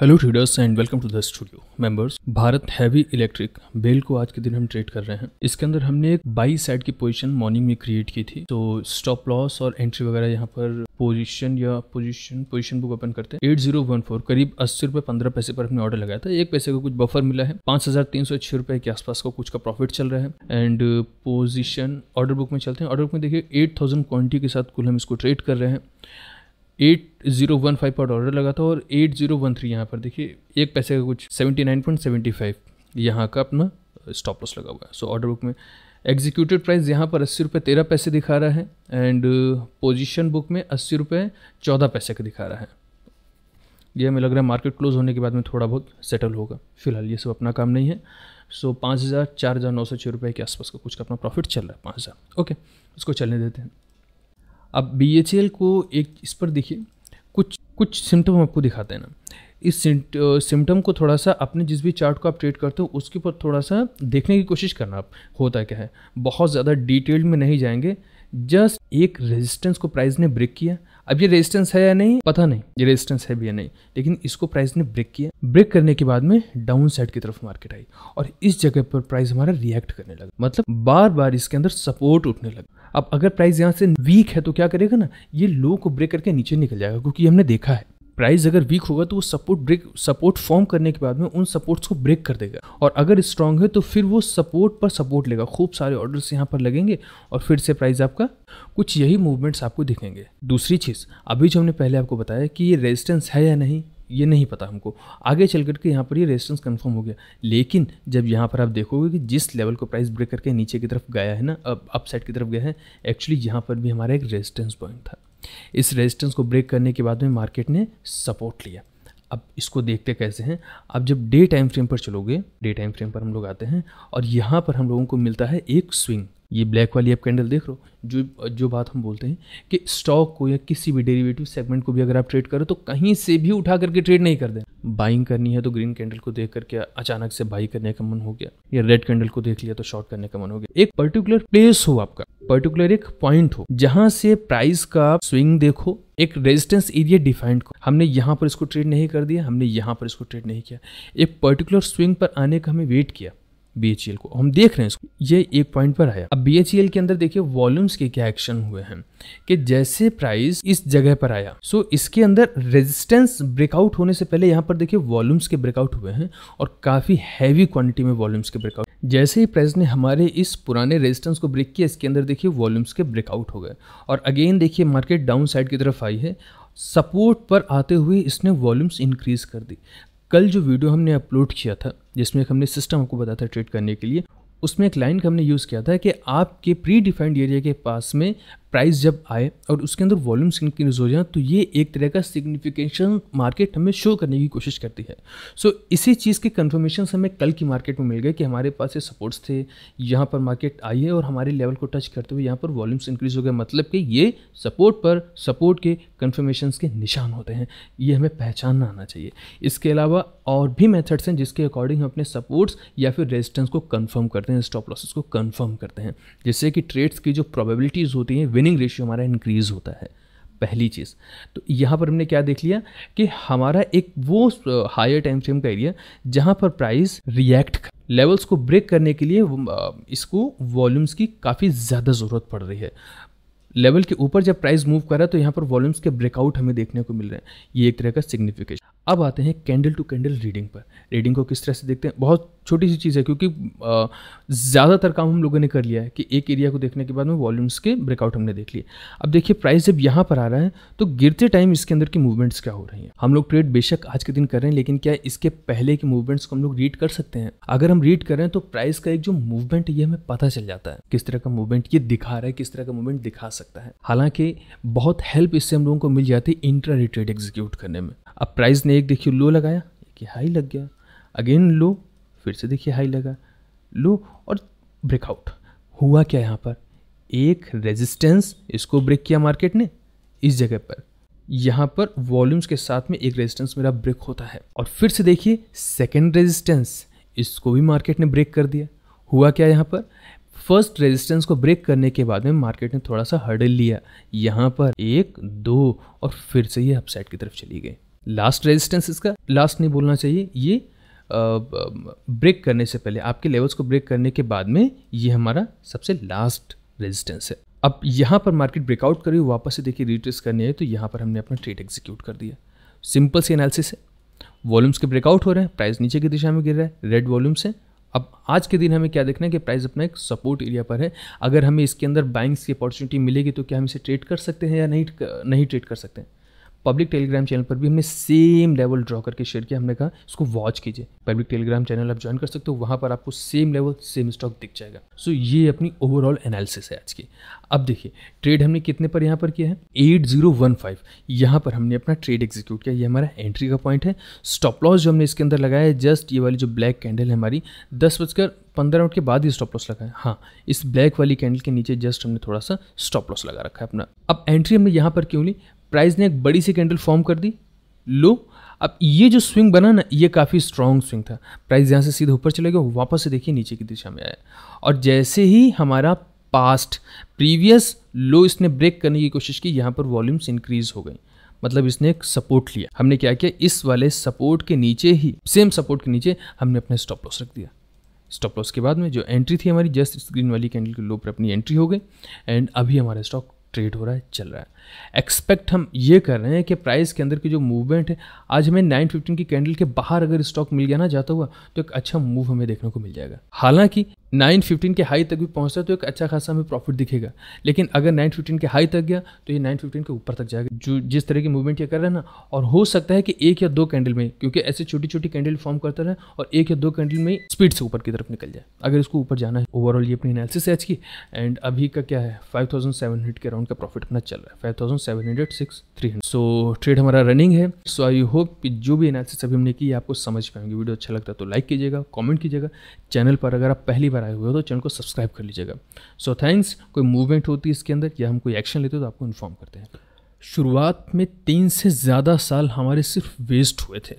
hello traders and welcome to the studio members Bharat heavy electric बेल को आज के दिन हम ट्रेड कर रहे हैं इसके अंदर हमने एक बाई साइड की पोजीशन मॉर्निंग में क्रिएट की थी तो स्टॉप लॉस और एंट्री वगैरह यहाँ पर पोजीशन या पोजीशन पोजीशन बुक ओपन करते हैं एट जीरो वन फोर करीब अस्सी रुपए पंद्रह पैसे पर हमने ऑर्डर लगाया था एक पैसे का कुछ बफर मिला है पांच हजार तीन सौ छह रुपए के आसपास का कुछ का प्रॉफिट चल रहा है एंड पोजिशन ऑर्डर बुक में चलते हैं ऑर्डर बुक में देखिए एट थाउजेंड क्वान्टिटी के साथ कुल हम इसको ट्रेड कर रहे हैं एट जीरो वन फाइव पर ऑर्डर लगा था और एट जीरो वन थ्री यहाँ पर देखिए एक पैसे का कुछ seventy nine point seventy five यहाँ का अपना स्टॉप लॉस लगा हुआ है सो ऑर्डर बुक में एग्जीक्यूटिव प्राइस यहाँ पर अस्सी रुपये तेरह पैसे दिखा रहा है एंड पोजिशन बुक में अस्सी रुपये चौदह पैसे का दिखा रहा है यह हमें लग रहा है मार्केट क्लोज होने के बाद में थोड़ा बहुत सेटल होगा फिलहाल ये सब अपना काम नहीं है सो पाँच हज़ार चार हज़ार नौ सौ छः रुपये के आसपास का कुछ का अपना प्रॉफिट चल रहा है पाँच हज़ार ओके उसको चलने देते हैं अब बी को एक इस पर देखिए कुछ कुछ सिम्टम आपको दिखाते हैं ना इस सिम्टम को थोड़ा सा अपने जिस भी चार्ट को आप ट्रेड करते हो उसके ऊपर थोड़ा सा देखने की कोशिश करना आप होता क्या है बहुत ज़्यादा डिटेल में नहीं जाएंगे जस्ट एक रेजिस्टेंस को प्राइस ने ब्रेक किया अब ये रेजिस्टेंस है या नहीं पता नहीं ये रेजिस्टेंस है भी या नहीं लेकिन इसको प्राइस ने ब्रेक किया ब्रेक करने के बाद में डाउन साइड की तरफ मार्केट आई और इस जगह पर प्राइस हमारा रिएक्ट करने लगा मतलब बार बार इसके अंदर सपोर्ट उठने लगा अब अगर प्राइस यहाँ से वीक है तो क्या करेगा ना ये लो को ब्रेक करके नीचे निकल जाएगा क्योंकि हमने देखा है प्राइस अगर वीक होगा तो वो सपोर्ट ब्रेक सपोर्ट फॉर्म करने के बाद में उन सपोर्ट्स को ब्रेक कर देगा और अगर स्ट्रांग है तो फिर वो सपोर्ट पर सपोर्ट लेगा खूब सारे ऑर्डर्स यहाँ पर लगेंगे और फिर से प्राइस आपका कुछ यही मूवमेंट्स आपको दिखेंगे दूसरी चीज़ अभी जो हमने पहले आपको बताया कि ये रेजिस्टेंस है या नहीं ये नहीं पता हमको आगे चल करके यहाँ पर ये रेजिस्टेंस कंफर्म हो गया लेकिन जब यहाँ पर आप देखोगे कि जिस लेवल को प्राइस ब्रेक करके नीचे की तरफ गया है ना अब अपसाइड की तरफ गया है एक्चुअली यहाँ पर भी हमारा एक रेजिस्टेंस पॉइंट था इस रेजिस्टेंस को ब्रेक करने के बाद में मार्केट ने सपोर्ट लिया अब इसको देखते कैसे हैं अब जब डे टाइम फ्रेम पर चलोगे डे टाइम फ्रेम पर हम लोग आते हैं और यहाँ पर हम लोगों को मिलता है एक स्विंग ये ब्लैक वाली आप कैंडल देख रहे हो जो जो बात हम बोलते हैं कि स्टॉक को या किसी भी डेरिवेटिव सेगमेंट को भी अगर आप ट्रेड करो तो कहीं से भी उठा करके ट्रेड नहीं कर दें बाइंग करनी है तो ग्रीन कैंडल को देख करके अचानक से बाई करने का मन हो गया या रेड कैंडल को देख लिया तो शॉर्ट करने का मन हो गया एक पर्टिकुलर प्लेस हो आपका पर्टिकुलर एक पॉइंट हो जहां से प्राइस का स्विंग देखो एक रेजिस्टेंस एरिया डिफाइंड को हमने यहाँ पर इसको ट्रेड नहीं कर दिया हमने यहाँ पर इसको ट्रेड नहीं किया एक पर्टिकुलर स्विंग पर आने का हमें वेट किया बी को हम देख रहे हैं इसको ये एक पॉइंट पर आया अब बी के अंदर देखिए वॉल्यूम्स के क्या एक्शन हुए हैं कि जैसे प्राइस इस जगह पर आया सो so इसके अंदर रेजिस्टेंस ब्रेकआउट होने से पहले यहाँ पर देखिए वॉल्यूम्स के ब्रेकआउट हुए हैं और काफ़ी हैवी क्वांटिटी में वॉल्यूम्स के ब्रेकआउट जैसे ही प्राइस ने हमारे इस पुराने रेजिस्टेंस को ब्रेक किया इसके अंदर देखिए वॉल्यूम्स के ब्रेकआउट हो गए और अगेन देखिए मार्केट डाउन साइड की तरफ आई है सपोर्ट पर आते हुए इसने वॉल्यूम्स इंक्रीज़ कर दी कल जो वीडियो हमने अपलोड किया था जिसमें हमने सिस्टम आपको बताया था ट्रीट करने के लिए उसमें एक लाइन का हमने यूज़ किया था कि आपके प्री डिफाइंड एरिया के पास में प्राइस जब आए और उसके अंदर वॉल्यूम इंक्रीज हो जाए तो ये एक तरह का सिग्निफिकेशन मार्केट हमें शो करने की कोशिश करती है सो so, इसी चीज़ के कन्फर्मेशन हमें कल की मार्केट में मिल गए कि हमारे पास ये सपोर्ट्स थे यहाँ पर मार्केट आई है और हमारे लेवल को टच करते हुए यहाँ पर वॉल्यूम्स इंक्रीज़ हो गए मतलब कि ये सपोर्ट पर सपोर्ट के कन्फर्मेशन के निशान होते हैं ये हमें पहचानना आना चाहिए इसके अलावा और भी मेथड्स हैं जिसके अकॉर्डिंग हम अपने सपोर्ट्स या फिर रेजिस्टेंस को कन्फर्म करते हैं स्टॉप लॉसेस को कन्फर्म करते हैं जिससे कि ट्रेड्स की जो प्रॉबिलिटीज़ होती हैं विनिंग रेशियो हमारा इंक्रीज़ होता है पहली चीज़ तो यहाँ पर हमने क्या देख लिया कि हमारा एक वो हायर टाइम फ्रेम का एरिया जहाँ पर प्राइस रिएक्ट लेवल्स को ब्रेक करने के लिए इसको वॉल्यूम्स की काफ़ी ज़्यादा ज़रूरत पड़ रही है लेवल के ऊपर जब प्राइस मूव कर रहा है तो यहाँ पर वॉल्यूम्स के ब्रेकआउट हमें देखने को मिल रहे हैं ये एक तरह का सिग्निफिकेशन अब आते हैं कैंडल टू कैंडल रीडिंग पर रीडिंग को किस तरह से देखते हैं बहुत छोटी सी चीज़ है क्योंकि ज़्यादातर काम हम लोगों ने कर लिया है कि एक एरिया को देखने के बाद में वॉल्यूम्स के ब्रेकआउट हमने देख लिए अब देखिए प्राइस जब यहाँ पर आ रहा है तो गिरते टाइम इसके अंदर की मूवमेंट्स क्या हो रही हैं हम लोग ट्रेड बेशक आज के दिन कर रहे हैं लेकिन क्या इसके पहले के मूवमेंट्स को हम लोग रीड कर सकते हैं अगर हम रीड कर रहे हैं तो प्राइस का एक जो मूवमेंट ये हमें पता चल जाता है किस तरह का मूवमेंट ये दिखा रहा है किस तरह का मूवमेंट दिखा सकता है हालांकि बहुत हेल्प इससे हम लोगों को मिल जाती है इंट्रा ट्रेड एग्जीक्यूट करने में अब प्राइस ने एक देखिए लो लगाया कि हाई लग गया अगेन लो फिर से देखिए हाई लगा लो और ब्रेकआउट हुआ क्या यहाँ पर एक रेजिस्टेंस इसको ब्रेक किया मार्केट ने इस जगह पर यहाँ पर वॉल्यूम्स के साथ में एक रेजिस्टेंस मेरा ब्रेक होता है और फिर से देखिए सेकेंड रेजिस्टेंस इसको भी मार्केट ने ब्रेक कर दिया हुआ क्या यहाँ पर फर्स्ट रेजिस्टेंस को ब्रेक करने के बाद में मार्केट ने थोड़ा सा हर्डल लिया यहाँ पर एक दो और फिर से ये अपसाइड की तरफ चली गई लास्ट रेजिस्टेंस इसका लास्ट नहीं बोलना चाहिए ये ब्रेक करने से पहले आपके लेवल्स को ब्रेक करने के बाद में ये हमारा सबसे लास्ट रेजिस्टेंस है अब यहाँ पर मार्केट ब्रेकआउट करी वापस से देखिए रिट्रेस करनी है तो यहाँ पर हमने अपना ट्रेड एग्जीक्यूट कर दिया सिंपल सी एनालिसिस है वॉल्यूम्स के ब्रेकआउट हो रहे हैं प्राइस नीचे की दिशा में गिर रहा है रेड वॉल्यूम्स हैं अब आज के दिन हमें क्या देखना है कि प्राइस अपना एक सपोर्ट एरिया पर है अगर हमें इसके अंदर बाइंग्स की अपॉर्चुनिटी मिलेगी तो क्या हम इसे ट्रेड कर सकते हैं या नहीं नहीं ट्रेड कर सकते हैं पब्लिक टेलीग्राम चैनल पर भी हमने सेम लेवल ड्रॉ करके शेयर किया हमने कहा इसको वॉच कीजिए पब्लिक टेलीग्राम चैनल आप ज्वाइन कर सकते हो वहाँ पर आपको सेम लेवल सेम स्टॉक दिख जाएगा सो so, ये अपनी ओवरऑल एनालिसिस है आज की अब देखिए ट्रेड हमने कितने पर यहाँ पर किया है एट जीरो वन फाइव यहाँ पर हमने अपना ट्रेड एग्जीक्यूट किया ये हमारा एंट्री का पॉइंट है स्टॉप लॉस जो हमने इसके अंदर लगाया है जस्ट ये वाली जो ब्लैक कैंडल है हमारी दस बजकर पंद्रह मिनट के बाद ही स्टॉप लॉस लगाया हाँ इस ब्लैक वाली कैंडल के नीचे जस्ट हमने थोड़ा सा स्टॉप लॉस लगा रखा है अपना अब एंट्री हमने यहाँ पर क्यों ली प्राइस ने एक बड़ी सी कैंडल फॉर्म कर दी लो अब ये जो स्विंग बना ना ये काफ़ी स्ट्रॉन्ग स्विंग था प्राइस यहाँ से सीधे ऊपर चले गए वापस से देखिए नीचे की दिशा में आया और जैसे ही हमारा पास्ट प्रीवियस लो इसने ब्रेक करने की कोशिश की यहाँ पर वॉल्यूम्स इंक्रीज हो गई मतलब इसने एक सपोर्ट लिया हमने क्या किया इस वाले सपोर्ट के नीचे ही सेम सपोर्ट के नीचे हमने अपना स्टॉप लॉस रख दिया स्टॉप लॉस के बाद में जो एंट्री थी हमारी जस्ट स्क्रीन वाली कैंडल के लो पर अपनी एंट्री हो गई एंड अभी हमारा स्टॉक ट्रेड हो रहा है चल रहा है एक्सपेक्ट हम ये कर रहे हैं कि प्राइस के अंदर की जो मूवमेंट है आज हमें 915 की कैंडल के बाहर अगर स्टॉक मिल गया ना जाता हुआ तो एक अच्छा मूव हमें देखने को मिल जाएगा हालांकि नाइन फिफ्टीन के हाई तक भी पहुंचता है तो एक अच्छा खासा हमें प्रॉफिट दिखेगा लेकिन अगर नाइन फिफ्टीन के हाई तक गया तो ये नाइन फिफ्टीन के ऊपर तक जाएगा जो जिस तरह की मूवमेंट ये कर रहे हैं ना और हो सकता है कि एक या दो कैंडल में क्योंकि ऐसे छोटी छोटी कैंडल फॉर्म करते रहे और एक या दो कैंडल में स्पीड से ऊपर की तरफ निकल जाए अगर इसको ऊपर जाना है ओवरऑल ये अपनी एनालिसिस है आज की एंड अभी का क्या है फाइव सेवन हंड्रेड के अराउंड का प्रॉफिट अपना चल रहा है five thousand seven hundred six three hundred so trade हमारा रनिंग है सो आई होप जो भी एनालिसिस अभी हमने की आपको समझ पाएंगे वीडियो अच्छा लगता है तो लाइक कीजिएगा कॉमेंट कीजिएगा चैनल पर अगर आप पहली बार बार आए हुए हो तो चैनल को सब्सक्राइब कर लीजिएगा सो थैंक्स कोई मूवमेंट होती है इसके अंदर या हम कोई एक्शन लेते हो तो आपको इन्फॉर्म करते हैं शुरुआत में तीन से ज़्यादा साल हमारे सिर्फ वेस्ट हुए थे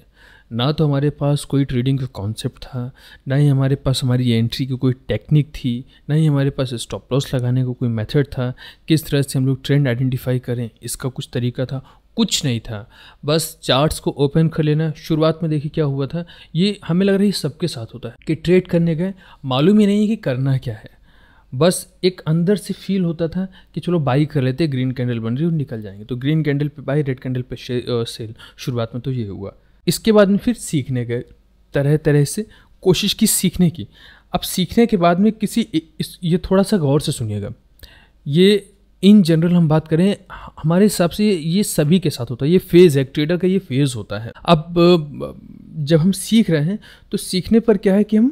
ना तो हमारे पास कोई ट्रेडिंग का कॉन्सेप्ट था ना ही हमारे पास हमारी एंट्री की कोई टेक्निक थी ना ही हमारे पास स्टॉप लॉस लगाने का को कोई मेथड था किस तरह से हम लोग ट्रेंड आइडेंटिफाई करें इसका कुछ तरीका था कुछ नहीं था बस चार्ट्स को ओपन कर लेना शुरुआत में देखिए क्या हुआ था ये हमें लग रहा है सबके साथ होता है कि ट्रेड करने गए मालूम ही नहीं है कि करना क्या है बस एक अंदर से फील होता था कि चलो बाई कर लेते ग्रीन कैंडल बन रही और निकल जाएंगे तो ग्रीन कैंडल पे बाई रेड कैंडल पे सेल शुरुआत में तो ये हुआ इसके बाद में फिर सीखने गए तरह तरह से कोशिश की सीखने की अब सीखने के बाद में किसी ये थोड़ा सा गौर से सुनिएगा ये इन जनरल हम बात करें हमारे हिसाब से ये सभी के साथ होता है ये फेज़ है ट्रेडर का ये फेज़ होता है अब जब हम सीख रहे हैं तो सीखने पर क्या है कि हम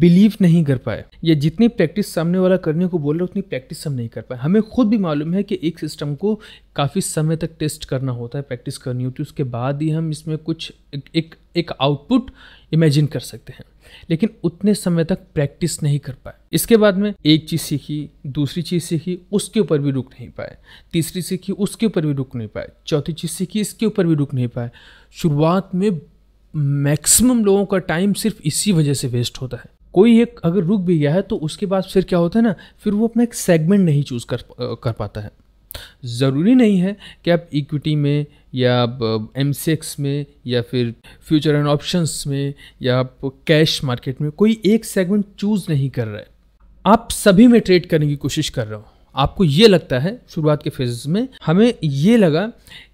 बिलीव नहीं कर पाए या जितनी प्रैक्टिस सामने वाला करने को बोल रहे उतनी प्रैक्टिस हम नहीं कर पाए हमें खुद भी मालूम है कि एक सिस्टम को काफ़ी समय तक टेस्ट करना होता है प्रैक्टिस करनी होती है उसके बाद ही हम इसमें कुछ एक एक, एक आउटपुट इमेजिन कर सकते हैं लेकिन उतने समय तक प्रैक्टिस नहीं कर पाए इसके बाद में एक चीज़ सीखी दूसरी चीज़ सीखी उसके ऊपर भी रुक नहीं पाए तीसरी सीखी उसके ऊपर भी रुक नहीं पाए चौथी चीज़ सीखी इसके ऊपर भी रुक नहीं पाए शुरुआत में मैक्सिमम लोगों का टाइम सिर्फ इसी वजह से वेस्ट होता है कोई एक अगर रुक भी गया है तो उसके बाद फिर क्या होता है ना फिर वो अपना एक सेगमेंट नहीं चूज़ कर कर पाता है ज़रूरी नहीं है कि आप इक्विटी में या एम में या फिर फ्यूचर एंड ऑप्शंस में या आप कैश मार्केट में कोई एक सेगमेंट चूज़ नहीं कर रहे आप सभी में ट्रेड करने की कोशिश कर रहे हो आपको ये लगता है शुरुआत के फेज में हमें ये लगा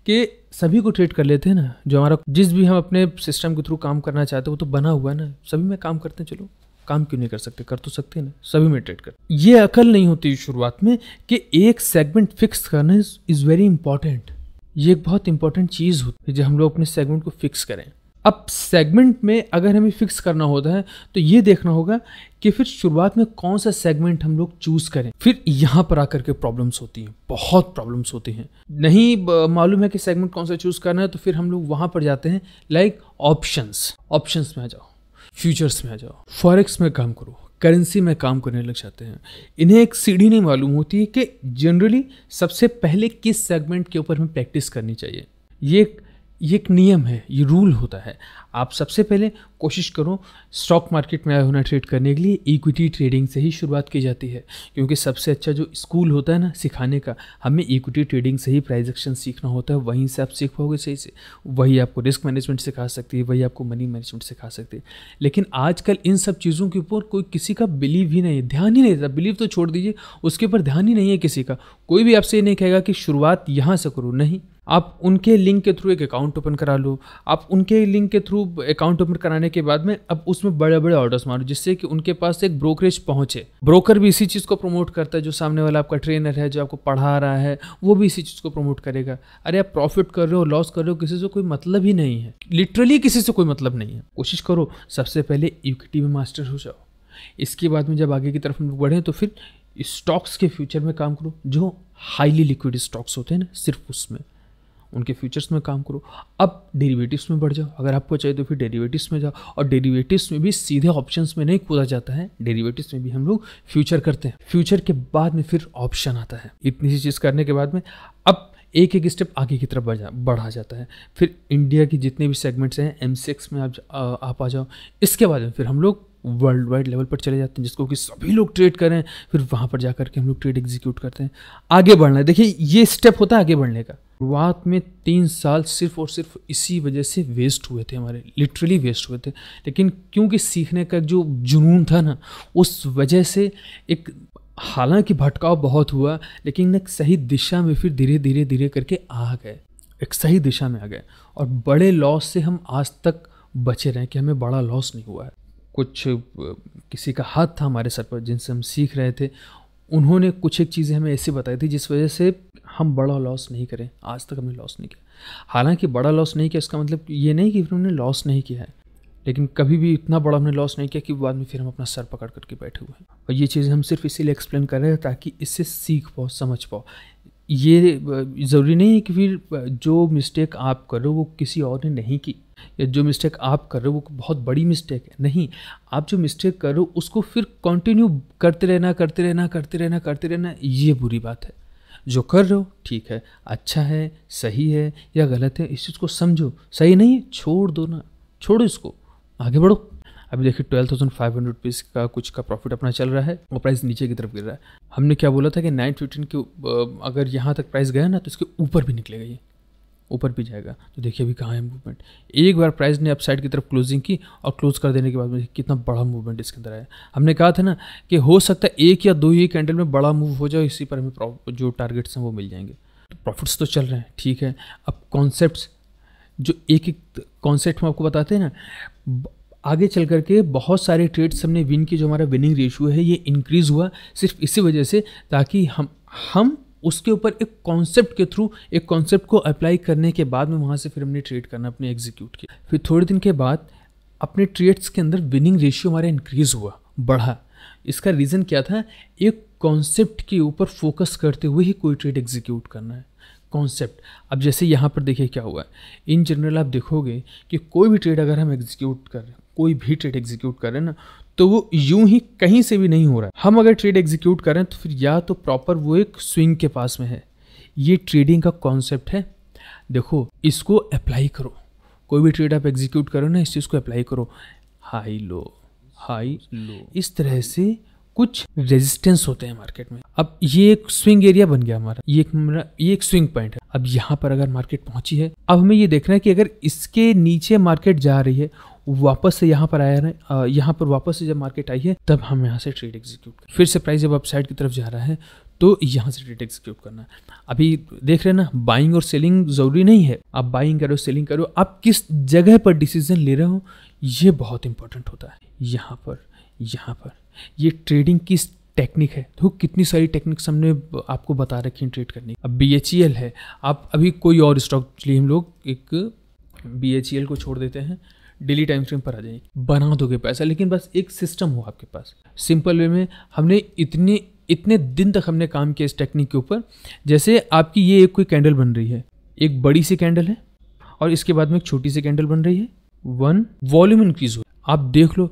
कि सभी को ट्रेड कर लेते हैं ना जो हमारा जिस भी हम अपने सिस्टम के थ्रू काम करना चाहते हो वो तो बना हुआ है ना सभी में काम करते हैं चलो काम क्यों नहीं कर सकते कर तो सकते हैं ना सभी में ट्रेड कर ये अकल नहीं होती शुरुआत में कि एक सेगमेंट फिक्स करना इज़ वेरी इंपॉर्टेंट ये एक बहुत इंपॉर्टेंट चीज़ होती है जब हम लोग अपने सेगमेंट को फिक्स करें अब सेगमेंट में अगर हमें फिक्स करना होता है तो ये देखना होगा कि फिर शुरुआत में कौन सा सेगमेंट हम लोग चूज करें फिर यहाँ पर आकर के प्रॉब्लम्स होती हैं बहुत प्रॉब्लम्स होती हैं नहीं मालूम है कि सेगमेंट कौन सा चूज करना है तो फिर हम लोग वहाँ पर जाते हैं लाइक ऑप्शंस ऑप्शंस में आ जाओ फ्यूचर्स में आ जाओ फॉरेक्स में काम करो करेंसी में काम करने लग जाते हैं इन्हें एक सीढ़ी नहीं मालूम होती है कि जनरली सबसे पहले किस सेगमेंट के ऊपर हमें प्रैक्टिस करनी चाहिए ये ये एक नियम है ये रूल होता है आप सबसे पहले कोशिश करो स्टॉक मार्केट में आए होना ट्रेड करने के लिए इक्विटी ट्रेडिंग से ही शुरुआत की जाती है क्योंकि सबसे अच्छा जो स्कूल होता है ना सिखाने का हमें इक्विटी ट्रेडिंग से ही प्राइज एक्शन सीखना होता है वहीं से आप सीख पाओगे सही से वही आपको रिस्क मैनेजमेंट सिखा सकती है वही आपको मनी मैनेजमेंट सिखा सकती है लेकिन आजकल इन सब चीज़ों के ऊपर कोई किसी का बिलीव ही नहीं है ध्यान ही नहीं देता बिलीव तो छोड़ दीजिए उसके ऊपर ध्यान ही नहीं है किसी का कोई भी आपसे ये नहीं कहेगा कि शुरुआत यहाँ से करो नहीं आप उनके लिंक के थ्रू एक अकाउंट ओपन करा लो आप उनके लिंक के थ्रू अकाउंट ओपन कराने के बाद में अब उसमें बड़े बड़े ऑर्डर्स मारो जिससे कि उनके पास एक ब्रोकरेज पहुंचे ब्रोकर भी इसी चीज़ को प्रमोट करता है जो सामने वाला आपका ट्रेनर है जो आपको पढ़ा रहा है वो भी इसी चीज़ को प्रमोट करेगा अरे आप प्रॉफिट कर रहे हो लॉस कर रहे हो किसी से कोई मतलब ही नहीं है लिटरली किसी से कोई मतलब नहीं है कोशिश करो सबसे पहले इक्विटी में मास्टर हो जाओ इसके बाद में जब आगे की तरफ हम बढ़ें तो फिर स्टॉक्स के फ्यूचर में काम करो जो हाईली लिक्विड स्टॉक्स होते हैं ना सिर्फ उसमें उनके फ्यूचर्स में काम करो अब डेरिवेटिव्स में बढ़ जाओ अगर आपको चाहिए तो फिर डेरिवेटिव्स में जाओ और डेरिवेटिव्स में भी सीधे ऑप्शन में नहीं कूदा जाता है डेरिवेटिव्स में भी हम लोग फ्यूचर करते हैं फ्यूचर के बाद में फिर ऑप्शन आता है इतनी सी चीज़ करने के बाद में अब एक एक स्टेप आगे की तरफ बढ़ा बढ़ा जाता है फिर इंडिया के जितने भी सेगमेंट्स हैं एम में आप आ, आप आ जाओ इसके बाद में फिर हम लोग वर्ल्ड वाइड लेवल पर चले जाते हैं जिसको कि सभी लोग ट्रेड करें फिर वहाँ पर जा करके हम लोग ट्रेड एग्जीक्यूट करते हैं आगे बढ़ना है देखिए ये स्टेप होता है आगे बढ़ने का शुरुआत में तीन साल सिर्फ और सिर्फ इसी वजह से वेस्ट हुए थे हमारे लिटरली वेस्ट हुए थे लेकिन क्योंकि सीखने का जो जुनून था ना उस वजह से एक हालांकि भटकाव बहुत हुआ लेकिन एक सही दिशा में फिर धीरे धीरे धीरे करके आ गए एक सही दिशा में आ गए और बड़े लॉस से हम आज तक बचे रहें कि हमें बड़ा लॉस नहीं हुआ है कुछ किसी का हाथ था हमारे सर पर जिनसे हम सीख रहे थे उन्होंने कुछ एक चीज़ें हमें ऐसी बताई थी जिस वजह से हम बड़ा लॉस नहीं करें आज तक हमने लॉस नहीं किया हालांकि बड़ा लॉस नहीं किया इसका मतलब ये नहीं कि फिर हमने लॉस नहीं किया है लेकिन कभी भी इतना बड़ा हमने लॉस नहीं किया कि बाद में फिर हम अपना सर पकड़ करके बैठे हुए हैं और ये चीज़ें हम सिर्फ इसीलिए एक्सप्लेन कर रहे हैं ताकि इससे सीख पाओ समझ पाओ ये ज़रूरी नहीं है कि फिर जो मिस्टेक आप करो वो किसी और ने नहीं की या जो मिस्टेक आप कर रहे हो वो बहुत बड़ी मिस्टेक है नहीं आप जो मिस्टेक कर रहे हो उसको फिर कंटिन्यू करते रहना करते रहना करते रहना करते रहना ये बुरी बात है जो कर रहे हो ठीक है अच्छा है सही है या गलत है इस चीज़ को समझो सही नहीं है छोड़ दो ना छोड़ो इसको आगे बढ़ो अभी देखिए twelve thousand five hundred rupees का कुछ का प्रॉफिट अपना चल रहा है और प्राइस नीचे की तरफ गिर रहा है हमने क्या बोला था कि नाइन फिफ्टीन के अगर यहाँ तक प्राइस गया ना तो इसके ऊपर भी निकलेगा ये ऊपर भी जाएगा तो देखिए अभी कहाँ है मूवमेंट एक बार प्राइस ने अपसाइड की तरफ क्लोजिंग की और क्लोज कर देने के बाद में कितना बड़ा मूवमेंट इसके अंदर आया हमने कहा था ना कि हो सकता है एक या दो ही कैंडल में बड़ा मूव हो जाए इसी पर हमें जो टारगेट्स हैं वो मिल जाएंगे तो प्रॉफिट्स तो चल रहे हैं ठीक है अब कॉन्सेप्ट जो एक एक कॉन्सेप्ट हम आपको बताते हैं ना आगे चल करके बहुत सारे ट्रेड्स हमने विन की जो हमारा विनिंग रेशियो है ये इंक्रीज़ हुआ सिर्फ इसी वजह से ताकि हम हम उसके ऊपर एक कॉन्सेप्ट के थ्रू एक कॉन्सेप्ट को अप्लाई करने के बाद में वहाँ से फिर हमने ट्रेड करना अपने एग्जीक्यूट किया फिर थोड़े दिन के बाद अपने ट्रेड्स के अंदर विनिंग रेशियो हमारा इंक्रीज़ हुआ बढ़ा इसका रीज़न क्या था एक कॉन्सेप्ट के ऊपर फोकस करते हुए ही कोई ट्रेड एग्जीक्यूट करना है कॉन्सेप्ट अब जैसे यहाँ पर देखिए क्या हुआ है इन जनरल आप देखोगे कि कोई भी ट्रेड अगर हम एग्जीक्यूट कर रहे हैं कोई भी ट्रेड एग्जीक्यूट कर रहे हैं ना तो वो यूं ही कहीं से भी नहीं हो रहा हम अगर ट्रेड एग्जीक्यूट करें तो फिर या तो प्रॉपर वो एक स्विंग के पास में है ये ट्रेडिंग का कॉन्सेप्ट है देखो इसको अप्लाई करो कोई भी ट्रेड आप एग्जीक्यूट करो ना इस चीज़ को अप्लाई करो हाई लो हाई लो इस तरह से कुछ रेजिस्टेंस होते हैं मार्केट में अब ये एक स्विंग एरिया बन गया हमारा ये एक हमारा ये एक स्विंग पॉइंट है अब यहाँ पर अगर मार्केट पहुंची है अब हमें ये देखना है कि अगर इसके नीचे मार्केट जा रही है वापस से यहाँ पर आया यहाँ पर वापस से जब मार्केट आई है तब हम यहाँ से ट्रेड एग्जीक्यूट फिर से प्राइस जब अपसाइड की तरफ जा रहा है तो यहाँ से ट्रेड एग्जीक्यूट करना है अभी देख रहे ना बाइंग और सेलिंग ज़रूरी नहीं है आप बाइंग करो सेलिंग करो आप किस जगह पर डिसीजन ले रहे हो ये बहुत इंपॉर्टेंट होता है यहाँ पर यहाँ पर ये ट्रेडिंग किस टेक्निक है तो कितनी सारी टेक्निक्स हमने आपको बता रखी हैं ट्रेड करने अब बी एच ई एल है आप अभी कोई और स्टॉक लिए हम लोग एक बी एच ई एल को छोड़ देते हैं डेली टाइम स्ट्रीम पर आ जाएंगे बना दोगे पैसा लेकिन बस एक सिस्टम हो आपके पास सिंपल वे में हमने इतने इतने दिन तक हमने काम किया इस टेक्निक के ऊपर जैसे आपकी ये एक कोई कैंडल बन रही है एक बड़ी सी कैंडल है और इसके बाद में एक छोटी सी कैंडल बन रही है वन वॉल्यूम इंक्रीज हो आप देख लो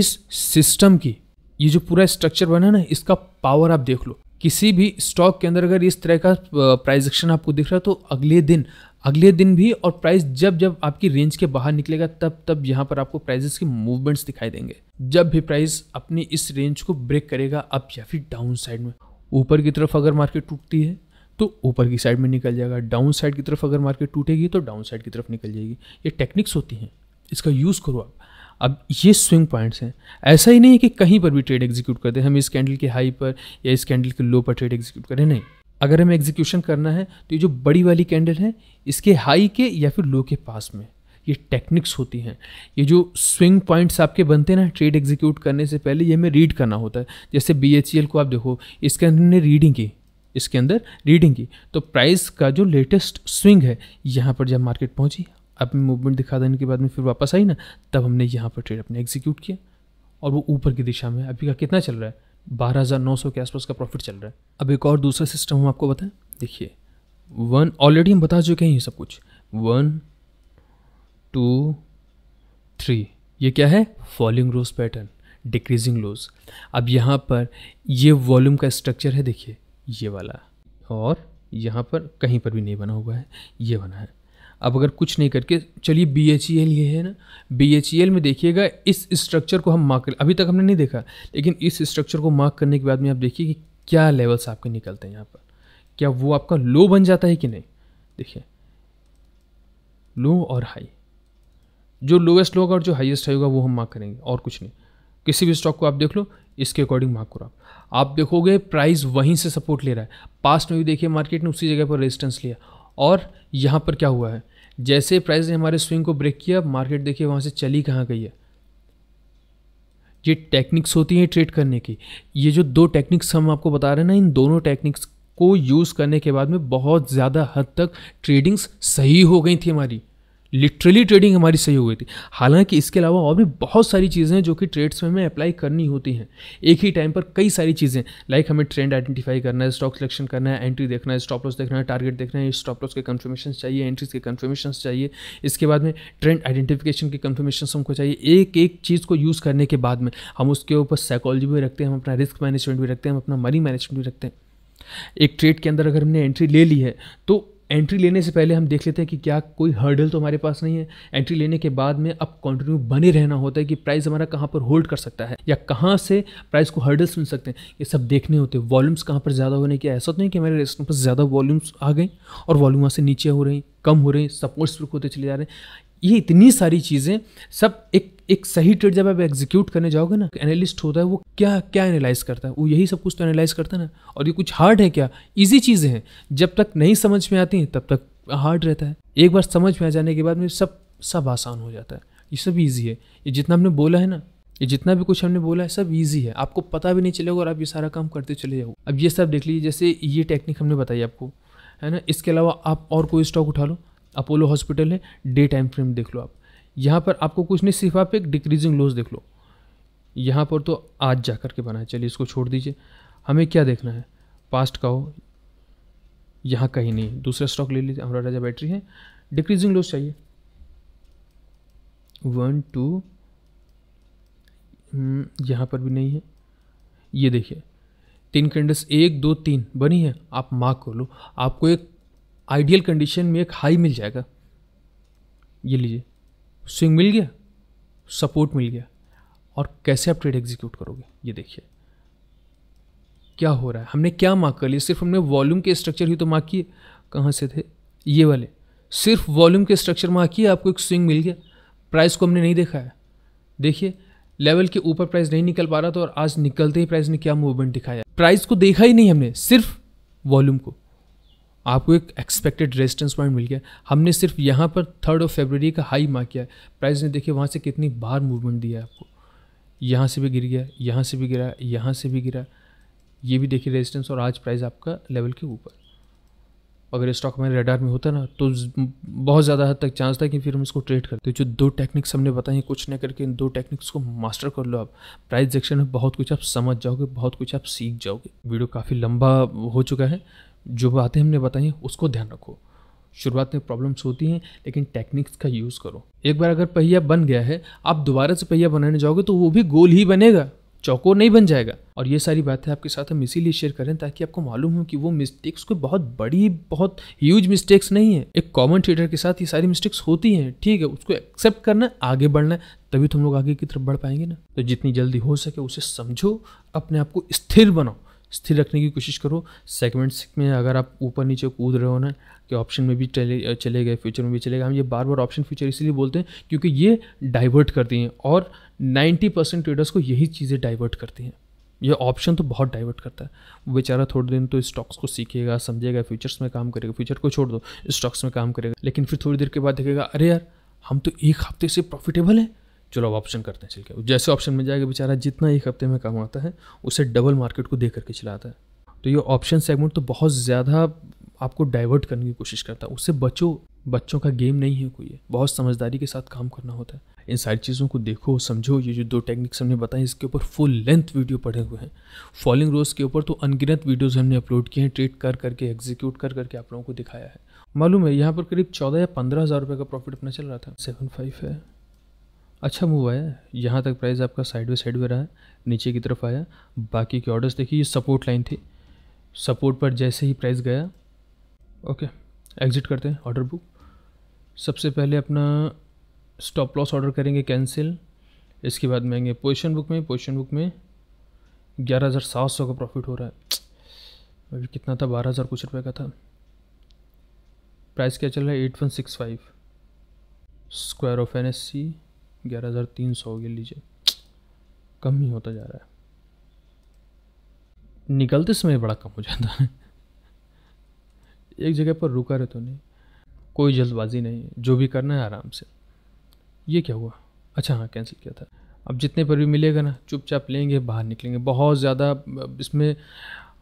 इस सिस्टम की ये जो पूरा स्ट्रक्चर बना है ना इसका पावर आप देख लो किसी भी स्टॉक के अंदर अगर इस तरह का प्राइजेक्शन आपको दिख रहा है तो अगले दिन अगले दिन भी और प्राइस जब जब आपकी रेंज के बाहर निकलेगा तब तब यहाँ पर आपको प्राइजेस के मूवमेंट्स दिखाई देंगे जब भी प्राइस अपनी इस रेंज को ब्रेक करेगा अप या फिर डाउन साइड में ऊपर की तरफ अगर मार्केट टूटती है तो ऊपर की साइड में निकल जाएगा डाउन साइड की तरफ अगर मार्केट टूटेगी तो डाउन साइड की तरफ निकल जाएगी ये टेक्निक्स होती हैं इसका यूज़ करो आप अब ये स्विंग पॉइंट्स हैं ऐसा ही नहीं है कि कहीं पर भी ट्रेड एग्जीक्यूट कर दें हम इस कैंडल के हाई पर या इस कैंडल के लो पर ट्रेड एग्जीक्यूट करें नहीं अगर हमें एग्जीक्यूशन करना है तो ये जो बड़ी वाली कैंडल है इसके हाई के या फिर लो के पास में ये टेक्निक्स होती हैं ये जो स्विंग पॉइंट्स आपके बनते हैं ना ट्रेड एग्जीक्यूट करने से पहले ये हमें रीड करना होता है जैसे बी को आप देखो इसके अंदर हमने रीडिंग की इसके अंदर रीडिंग की तो प्राइस का जो लेटेस्ट स्विंग है यहाँ पर जब मार्केट पहुँची अपनी मूवमेंट दिखा देने के बाद में फिर वापस आई ना तब हमने यहाँ पर ट्रेड अपने एग्जीक्यूट किया और वो ऊपर की दिशा में अभी का कितना चल रहा है बारह हज़ार नौ सौ के आसपास का प्रॉफिट चल रहा है अब एक और दूसरा सिस्टम हम आपको बताएं देखिए वन ऑलरेडी हम बता चुके हैं ये सब कुछ वन टू थ्री ये क्या है falling rose pattern decreasing lows अब यहाँ पर ये वॉल्यूम का स्ट्रक्चर है देखिए ये वाला और यहाँ पर कहीं पर भी नहीं बना हुआ है ये बना है अब अगर कुछ नहीं करके चलिए बी एच ई एल ये है ना बी एच ई एल में देखिएगा इस स्ट्रक्चर को हम मार्क कर अभी तक हमने नहीं देखा लेकिन इस स्ट्रक्चर को मार्क करने के बाद में आप देखिए कि क्या लेवल्स आपके निकलते हैं यहाँ पर क्या वो आपका लो बन जाता है कि नहीं देखिए लो और हाई जो लोएस्ट होगा और जो हाई होगा वो हम मार्क करेंगे और कुछ नहीं किसी भी स्टॉक को आप देख लो इसके अकॉर्डिंग मार्क करो आप देखोगे प्राइस वहीं से सपोर्ट ले रहा है पास्ट में भी देखिए मार्केट ने उसी जगह पर रेजिस्टेंस लिया और यहाँ पर क्या हुआ है जैसे प्राइस ने हमारे स्विंग को ब्रेक किया मार्केट देखिए वहाँ से चली कहाँ गई है ये टेक्निक्स होती हैं ट्रेड करने की ये जो दो टेक्निक्स हम आपको बता रहे हैं ना इन दोनों टेक्निक्स को यूज़ करने के बाद में बहुत ज़्यादा हद तक ट्रेडिंग्स सही हो गई थी हमारी लिटरली ट्रेडिंग हमारी सही हो गई थी हालांकि इसके अलावा और भी बहुत सारी चीज़ें हैं जो कि ट्रेड्स में हमें अप्लाई करनी होती हैं एक ही टाइम पर कई सारी चीज़ें लाइक हमें ट्रेंड आइडेंटिफाई करना है स्टॉक सिलेक्शन करना है एंट्री देखना है स्टॉप लॉस देखना है टारगेट देखना है स्टॉप लॉस के कन्फर्मेशन चाहिए एंट्रीज के कन्फर्मेशन चाहिए इसके बाद में ट्रेंड आइडेंटिफिकेशन के कन्फर्मेशन हमको चाहिए एक एक चीज़ को यूज़ करने के बाद में हम उसके ऊपर साइकोलॉजी भी रखते हैं हम अपना रिस्क मैनेजमेंट भी रखते हैं हम अपना मनी मैनेजमेंट भी रखते हैं एक ट्रेड के अंदर अगर हमने एंट्री ले ली है तो एंट्री लेने से पहले हम देख लेते हैं कि क्या कोई हर्डल तो हमारे पास नहीं है एंट्री लेने के बाद में अब कंटिन्यू बने रहना होता है कि प्राइस हमारा कहाँ पर होल्ड कर सकता है या कहाँ से प्राइस को हर्डल्स मिल सकते हैं ये सब देखने होते हैं वॉल्यूम्स कहाँ पर ज़्यादा होने की ऐसा तो नहीं कि हमारे रेस्टोरेंट पर ज़्यादा वॉल्यूम्स आ गए और वॉल्यूम वहाँ से नीचे हो रहे हैं कम हो रहे हैं सपोर्ट्स होते चले जा रहे हैं ये इतनी सारी चीज़ें सब एक एक सही ट्रेड जब आप एग्जीक्यूट करने जाओगे ना एनालिस्ट होता है वो क्या क्या एनालाइज करता है वो यही सब कुछ तो एनालाइज करता है ना और ये कुछ हार्ड है क्या ईजी चीज़ें हैं जब तक नहीं समझ में आती हैं तब तक हार्ड रहता है एक बार समझ में आ जाने के बाद में सब सब आसान हो जाता है ये सब ईजी है ये जितना हमने बोला है ना ये जितना भी कुछ हमने बोला है सब ईजी है आपको पता भी नहीं चलेगा और आप ये सारा काम करते चले जाओ अब ये सब देख लीजिए जैसे ये टेक्निक हमने बताई आपको है ना इसके अलावा आप और कोई स्टॉक उठा लो अपोलो हॉस्पिटल है डे टाइम फ्रेम देख लो आप यहाँ पर आपको कुछ नहीं सिर्फ आप एक डिक्रीजिंग लोज देख लो यहाँ पर तो आज जा कर के बना है चलिए इसको छोड़ दीजिए हमें क्या देखना है पास्ट का हो यहाँ कहीं नहीं दूसरा स्टॉक ले लीजिए हमारा राजा बैटरी है डिक्रीजिंग लोज चाहिए वन टू हम्म, यहाँ पर भी नहीं है ये देखिए तीन कैंडल्स एक दो तीन बनी है आप मार्क कर लो आपको एक आइडियल कंडीशन में एक हाई मिल जाएगा ये लीजिए स्विंग मिल गया सपोर्ट मिल गया और कैसे आप ट्रेड एग्जीक्यूट करोगे ये देखिए क्या हो रहा है हमने क्या मार्क कर लिया सिर्फ हमने वॉल्यूम के स्ट्रक्चर ही तो मार्क किए कहाँ से थे ये वाले सिर्फ वॉल्यूम के स्ट्रक्चर मार्क किए आपको एक स्विंग मिल गया प्राइस को हमने नहीं देखा है देखिए लेवल के ऊपर प्राइस नहीं निकल पा रहा था और आज निकलते ही प्राइस ने क्या मूवमेंट दिखाया प्राइस को देखा ही नहीं हमने सिर्फ वॉल्यूम को आपको एक एक्सपेक्टेड रेजिस्टेंस पॉइंट मिल गया हमने सिर्फ यहाँ पर थर्ड ऑफ फेबररी का हाई मार्क किया प्राइस ने देखिए वहाँ से कितनी बार मूवमेंट दिया है आपको यहाँ से भी गिर गया यहाँ से भी गिरा यहाँ से भी गिरा ये भी देखिए रेजिस्टेंस और आज प्राइस आपका लेवल के ऊपर अगर स्टॉक हमारे रेडार में होता ना तो बहुत ज़्यादा हद तक चांस था कि फिर हम इसको ट्रेड करते तो जो दो टेक्निक्स हमने बताई कुछ ना करके इन दो टेक्निक्स को मास्टर कर लो आप प्राइस जैक्शन में बहुत कुछ आप समझ जाओगे बहुत कुछ आप सीख जाओगे वीडियो काफ़ी लंबा हो चुका है जो बातें हमने बताई उसको ध्यान रखो शुरुआत में प्रॉब्लम्स होती हैं लेकिन टेक्निक्स का यूज़ करो एक बार अगर पहिया बन गया है आप दोबारा से पहिया बनाने जाओगे तो वो भी गोल ही बनेगा चौको नहीं बन जाएगा और ये सारी बातें आपके साथ हम इसीलिए शेयर करें ताकि आपको मालूम हो कि वो मिस्टेक्स कोई बहुत बड़ी बहुत ह्यूज मिस्टेक्स नहीं है एक कॉमन थिएटर के साथ ये सारी मिस्टेक्स होती हैं ठीक है उसको एक्सेप्ट करना आगे बढ़ना तभी तुम तो लोग आगे की तरफ बढ़ पाएंगे ना तो जितनी जल्दी हो सके उसे समझो अपने आप को स्थिर बनाओ स्थिर रखने की कोशिश करो सेगमेंट्स में अगर आप ऊपर नीचे कूद रहे हो ना कि ऑप्शन में भी चले चले गए फ्यूचर में भी चले गए हम ये बार बार ऑप्शन फ्यूचर इसलिए बोलते हैं क्योंकि ये डाइवर्ट करती हैं और 90 परसेंट ट्रेडर्स को यही चीज़ें डाइवर्ट करती हैं ये ऑप्शन तो बहुत डाइवर्ट करता है बेचारा थोड़े दिन तो स्टॉक्स को सीखेगा समझेगा फ्यूचर्स में काम करेगा फ्यूचर को छोड़ दो स्टॉक्स में काम करेगा लेकिन फिर थोड़ी देर के बाद देखेगा अरे यार हम तो एक हफ्ते से प्रॉफिटेबल हैं चलो अब ऑप्शन करते हैं चल के जैसे ऑप्शन में जाएगा बेचारा जितना एक हफ्ते में कमाता है उसे डबल मार्केट को दे करके चलाता है तो ये ऑप्शन सेगमेंट तो बहुत ज़्यादा आपको डाइवर्ट करने की कोशिश करता है उससे बचो बच्चों का गेम नहीं है कोई बहुत समझदारी के साथ काम करना होता है इन सारी चीज़ों को देखो समझो ये जो दो टेक्निक्स हमने बताए इसके ऊपर फुल लेंथ वीडियो पढ़े हुए हैं फॉलिंग रोज के ऊपर तो अनगिनत वीडियोस हमने अपलोड किए हैं ट्रेड कर करके एग्जीक्यूट कर करके आप लोगों को दिखाया है मालूम है यहाँ पर करीब चौदह या पंद्रह हज़ार रुपये का प्रॉफिट अपना चल रहा था सेवन फाइव है अच्छा मूव आया यहाँ तक प्राइस आपका साइड वे साइड में रहा नीचे की तरफ आया बाकी के ऑर्डर्स देखिए ये सपोर्ट लाइन थी सपोर्ट पर जैसे ही प्राइस गया ओके एग्ज़िट करते हैं ऑर्डर बुक सबसे पहले अपना स्टॉप लॉस ऑर्डर करेंगे कैंसिल इसके बाद में आएंगे पोजिशन बुक में पोजिशन बुक में ग्यारह हज़ार सात सौ का प्रॉफिट हो रहा है अभी कितना था बारह हज़ार कुछ रुपये का था प्राइस क्या चल रहा है eight one six five square off N S C ग्यारह हज़ार तीन सौ गिन लीजिए कम ही होता जा रहा है निकलते समय बड़ा कम हो जाता है एक जगह पर रुका रहे तो नहीं कोई जल्दबाजी नहीं जो भी करना है आराम से ये क्या हुआ अच्छा हाँ कैंसिल किया था अब जितने पर भी मिलेगा ना चुपचाप लेंगे बाहर निकलेंगे बहुत ज़्यादा इसमें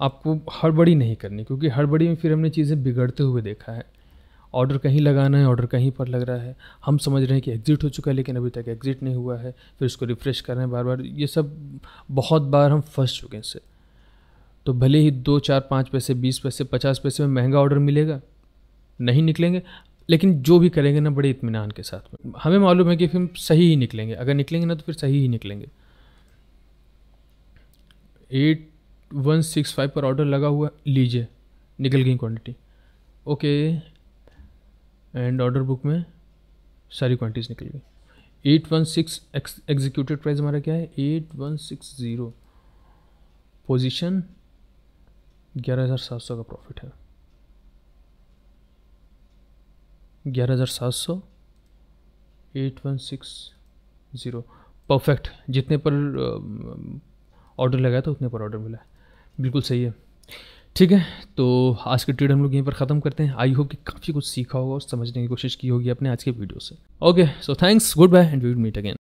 आपको हड़बड़ी नहीं करनी क्योंकि हड़बड़ी में फिर हमने चीज़ें बिगड़ते हुए देखा है ऑर्डर कहीं लगाना है ऑर्डर कहीं पर लग रहा है हम समझ रहे हैं कि एग्ज़िट हो चुका है लेकिन अभी तक एग्ज़िट नहीं हुआ है फिर उसको रिफ़्रेश कर रहे हैं बार बार ये सब बहुत बार हम फंस चुके हैं इससे तो भले ही दो चार पाँच पैसे बीस पैसे पचास पैसे में महंगा ऑर्डर मिलेगा नहीं निकलेंगे लेकिन जो भी करेंगे ना बड़े इतमान के साथ में हमें मालूम है कि फिर सही ही निकलेंगे अगर निकलेंगे ना तो फिर सही ही निकलेंगे एट वन सिक्स फाइव पर ऑर्डर लगा हुआ लीजिए निकल गई quantity okay and order book में सारी क्वांटिटीज निकल गई eight one six executed price हमारा क्या है eight one six zero position ग्यारह हज़ार सात सौ का प्रॉफिट है ग्यारह हज़ार सात सौ eight one six zero perfect जितने पर ऑर्डर लगाया था उतने पर ऑर्डर मिला है बिल्कुल सही है ठीक है तो आज के ट्रेड हम लोग यहीं पर ख़त्म करते हैं आई होप कि काफ़ी कुछ सीखा होगा और समझने की कोशिश की होगी अपने आज के वीडियो से okay so thanks goodbye and we will meet again